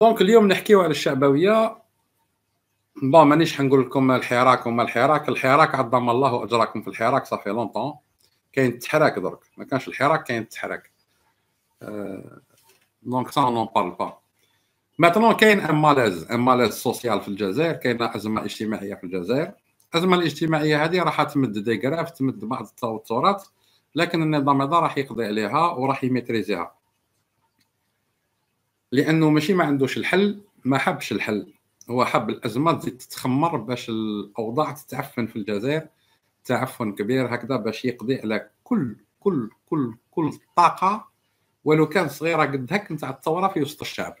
دونك اليوم نحكيو على الشعبويه بون مانيش حنقول لكم الحراك وما الحراك الحراك عظم الله اجراكم في الحراك صافي لونطون كاين التحراك درك ما كانش الحراك كاين التحراك دونك سا نون بارل با ماتنون كاين ان مالاز ان مالاز سوسيال في الجزائر كاين ازمه اجتماعيه في الجزائر الازمه الاجتماعيه هذه راح تمد ديغراف تمد بعض التوترات لكن النظام هذا راح يقضي عليها وراح يميتريزيها لانه ماشي ما عندوش الحل ما حبش الحل هو حب الازمه تزيد تتخمر باش الاوضاع تتعفن في الجزائر تعفن كبير هكذا باش يقضي على كل كل كل كل الطاقه ولو كان صغيره قد هك نتاع الثوره في وسط الشعب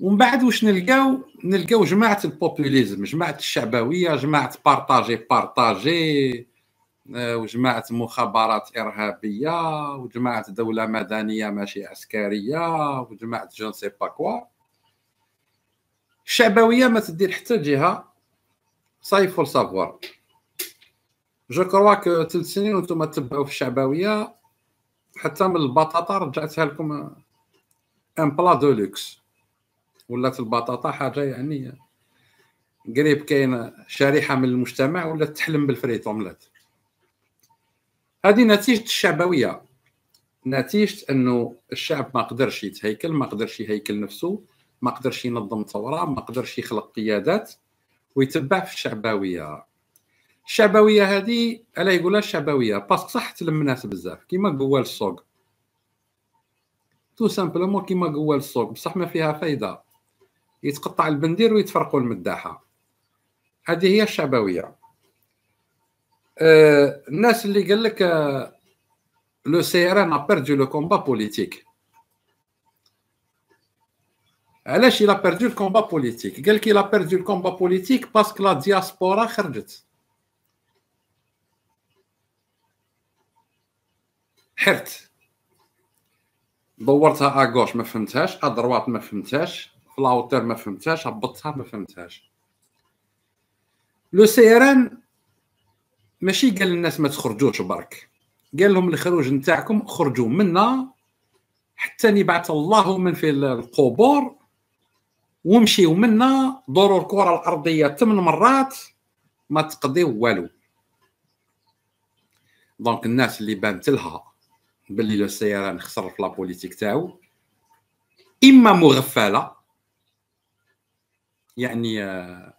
ومن بعد واش نلقاو نلقاو جماعه البوبوليزم جماعه الشعبويه جماعه بارطاجي بارطاجي آه، وجماعه مخابرات ارهابيه وجماعه دوله مدنيه ماشي عسكريه وجماعه جون سي با كوا الشعبويه ما تدير حتى جهه صيفو لصافوار جو كروا كو ثلاث سنين وانتم تبعوا في الشعبويه حتى من البطاطا رجعتها لكم ان بلا دو لوكس ولات البطاطا حاجه يعني قريب كاين شريحه من المجتمع ولات تحلم بالفريطوملات هذه نتيجه الشعبويه نتيجه انه الشعب ما قدرش يتهيكل ما قدرش يهيكل نفسه ما قدرش ينظم ثوره ما قدرش يخلق قيادات ويتبع في الشعبويه الشعبويه هذه الا يقولها الشعبويه باسكو صح تلم الناس بزاف كيما قوال السوق تو سامبلومون كيما قوال السوق بصح ما فيها فايده يتقطع البندير ويتفرقوا المداحه هذه هي الشعبويه آه، الناس اللي قال لك آه، لو سي ار ان ا بيردو لو كومبا بوليتيك علاش الى بيردو الكومبا بوليتيك قال لك الى بيردو الكومبا بوليتيك باسكو لا دياسبورا خرجت حرت دورتها اغوش ما فهمتهاش ادروات ما فهمتهاش فلاوتر ما فهمتهاش هبطتها ما فهمتهاش لو سي ار ان ماشي قال للناس ما تخرجوش برك قال لهم الخروج نتاعكم خرجوا منا حتى نبعث الله من في القبور ومشيوا منا دوروا الكره الارضيه ثمان مرات ما تقضيو والو دونك الناس اللي بانت لها باللي لو سياران خسر في لابوليتيك تاعو اما مغفله يعني آه،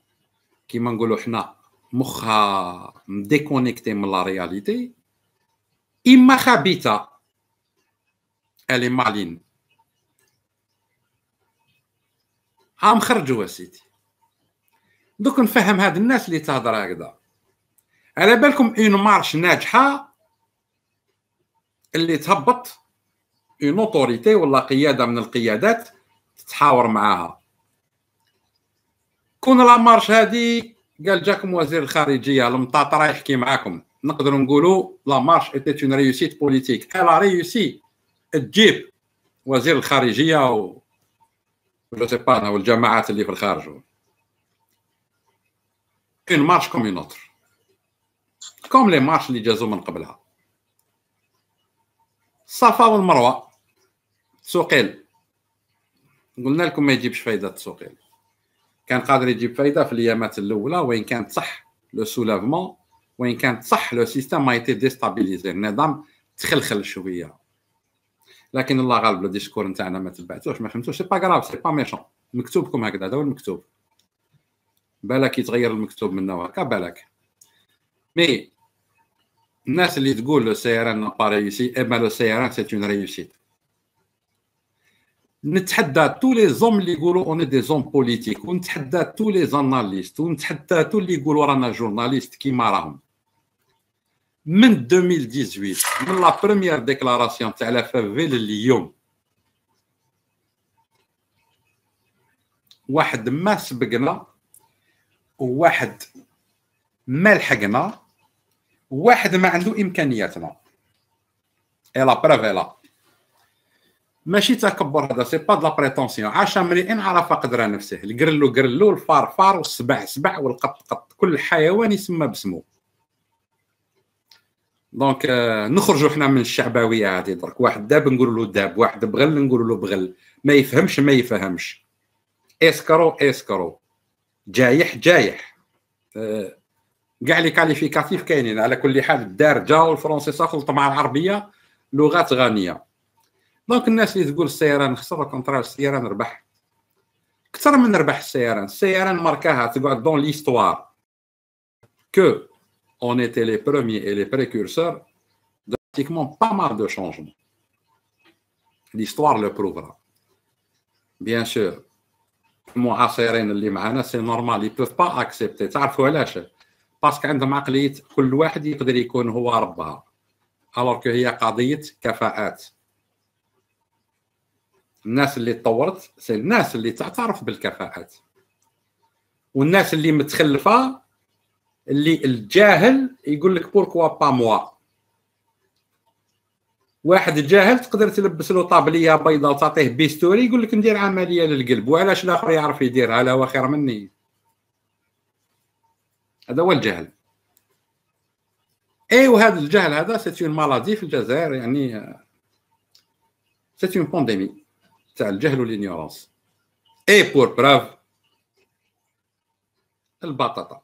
كيما نقولوا حنا مخها مديكونيكتي من لا رياليتي اما خبيثه الي مالين عام خرجوا سيتي دوك نفهم هاد الناس اللي تهضر هكذا على بالكم اون مارش ناجحه اللي تهبط اون اوتوريتي ولا قياده من القيادات تتحاور معاها كون لا مارش هذه قال جاكم وزير الخارجيه راه يحكي معاكم نقدروا نقولوا لا مارش اتيت اون ريوسيت بوليتيك الا ريوسي تجيب وزير الخارجيه و جو سي با والجماعات اللي في الخارج اون مارش كوم اون اوتر كوم لي مارش اللي جازو من قبلها الصفا والمروه سوقيل قلنا لكم ما يجيبش فايده سوقيل كان قادر يجيب فايده في الايامات الاولى وين كانت صح لو سولافمون وين كانت صح لو سيستم ما يتي ديستابيليزي النظام تخلخل شويه لكن الله غالب الديسكور نتاعنا ما تبعتوش ما فهمتوش سي با كراف سي با ميشون مكتوبكم هكذا هذا هو المكتوب بالك يتغير المكتوب منا وهكا بالك مي الناس اللي تقول لو سي ار ان با ريوسي اما لو سي ار ان سي اون ريوسيت نتحدى تو لي زوم اللي يقولوا اون دي زوم بوليتيك ونتحدى تو لي زاناليست ونتحدى تو اللي يقولوا رانا جورناليست كيما راهم من 2018 من لا بروميير ديكلاراسيون تاع لا فافيل اليوم واحد ما سبقنا وواحد ما لحقنا واحد ما عنده امكانياتنا اي لا بروف ماشي تكبر هذا سي با دلا لا بريتونسيون عاش امرئ عرف قدر نفسه القرلو قرلو الفار فار والسبع سبع والقط قط كل حيوان يسمى باسمه دونك euh, نخرجوا حنا من الشعبويه هذه درك واحد داب نقول له داب واحد بغل نقول له بغل ما يفهمش ما يفهمش اسكرو اسكرو جايح جايح كاع آه، لي كاليفيكاتيف كاينين على كل حال الدارجه والفرونسي خلط مع العربيه لغات غنيه دونك الناس اللي تقول السياران خسر الكونترا السياران ربح اكثر من ربح السياران السياران ماركاها تقعد دون ليستوار كو اون ايتي لي بروميي اي لي بريكورسور دراتيكمون با مال دو شونجمون ليستوار لو بروفرا بيان سور المعاصرين اللي معانا سي نورمال لي بوف با اكسبتي تعرفوا علاش باسكو عندهم عقليه كل واحد يقدر يكون هو ربها الوغ كو هي قضيه كفاءات الناس اللي تطورت سي الناس اللي تعترف بالكفاءات والناس اللي متخلفه اللي الجاهل يقول لك بوركوا با موا واحد جاهل تقدر تلبس له طابليه بيضاء وتعطيه بيستوري يقول لك ندير عمليه للقلب وعلاش الاخر يعرف يديرها لا هو خير مني هذا هو الجهل اي وهذا الجهل هذا سيت اون مالادي في الجزائر يعني سيت اون بانديمي تاع الجهل والانيورونس اي بور براف البطاطا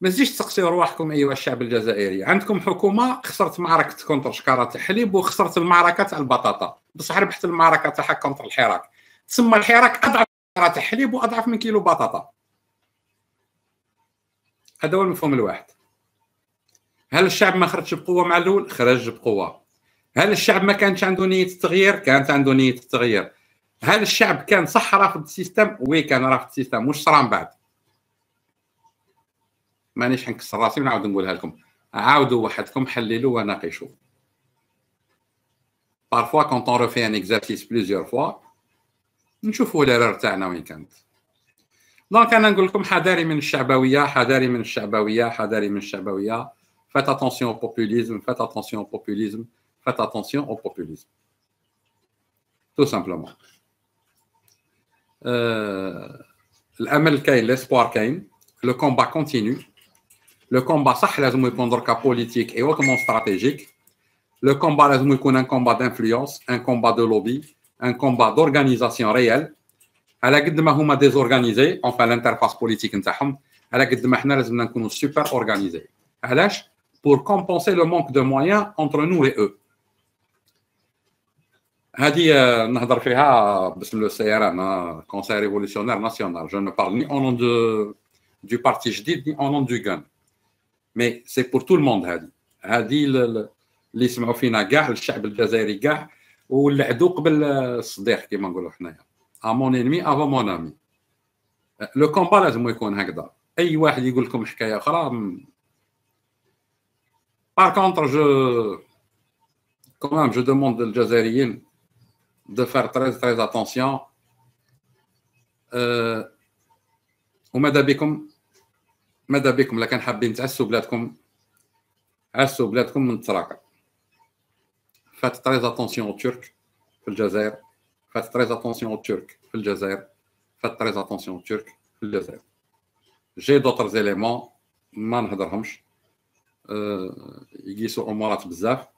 ما تزيدش تسقسيو رواحكم ايها الشعب الجزائري عندكم حكومه خسرت معركه كونتر شكاره الحليب وخسرت المعركه تاع البطاطا بصح ربحت المعركه تاعها كونتر الحراك تسمى الحراك اضعف شكاره الحليب واضعف من كيلو بطاطا هذا هو المفهوم الواحد هل الشعب ما خرجش بقوه مع الاول خرج بقوه هل الشعب ما كانش عنده نيه التغيير كانت عنده نيه التغيير هل الشعب كان صح رافض السيستم وي كان رافض السيستم واش صرا من بعد مانيش حنكسر راسي ونعاود نقولها لكم عاودوا وحدكم حللوا وناقشوا بارفوا كونت اون روفي ان اكزارسيس بليزيور فوا نشوفوا ليرور تاعنا وين كانت دونك انا نقول لكم حذاري من الشعبويه حذاري من الشعبويه حذاري من الشعبويه فات اتونسيون بوبوليزم فات اتونسيون بوبوليزم faites attention au populisme. Tout simplement. L'amel euh, kay l'espoir le combat continue. Le combat, ça, il faut un combat politique et hautement stratégique. Le combat, il un combat d'influence, un combat de lobby, un combat d'organisation réelle. À la guide de Mahouma désorganisé, enfin l'interface politique, à la guide de Mahna, nous super organisé. pour compenser le manque de moyens entre nous et eux. هذه نهضر فيها باسم لو سي ار ان كونسير ريفولوسيونير ناسيونال جو نو بارل ني اون نون دو دو بارتي جديد ني اون نون دو غان مي سي بور تو الموند هذه هذه اللي يسمعوا فينا كاع الشعب الجزائري كاع والعدو قبل الصديق كما نقولوا حنايا امون انمي افا مون امي لو كومبا لازم يكون هكذا اي واحد يقول لكم حكايه اخرى بار كونتر جو كومام جو دوموند الجزائريين de faire très, très attention. أه وماذا بكم ماذا بكم لكان حابين تعسوا بلادكم عسوا بلادكم من التراقب فات تريز اتونسيون الترك في الجزائر فات تريز اتونسيون الترك في الجزائر فات تريز اتونسيون الترك في الجزائر جي دوطر زيليمون ما نهضرهمش أه يقيسوا امورات بزاف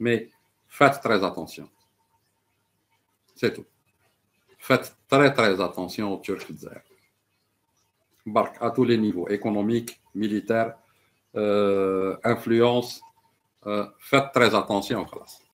مي فات تريز اتونسيون C'est tout. Faites très, très attention aux Turcs d'Air. Barque à tous les niveaux, économique, militaire, euh, influence. Euh, faites très attention, en classe.